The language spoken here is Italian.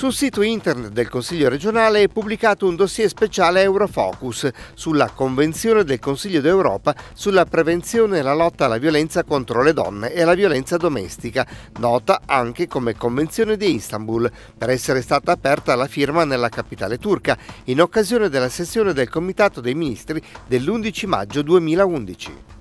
Sul sito internet del Consiglio regionale è pubblicato un dossier speciale Eurofocus sulla Convenzione del Consiglio d'Europa sulla prevenzione e la lotta alla violenza contro le donne e alla violenza domestica, nota anche come Convenzione di Istanbul, per essere stata aperta alla firma nella capitale turca in occasione della sessione del Comitato dei Ministri dell'11 maggio 2011.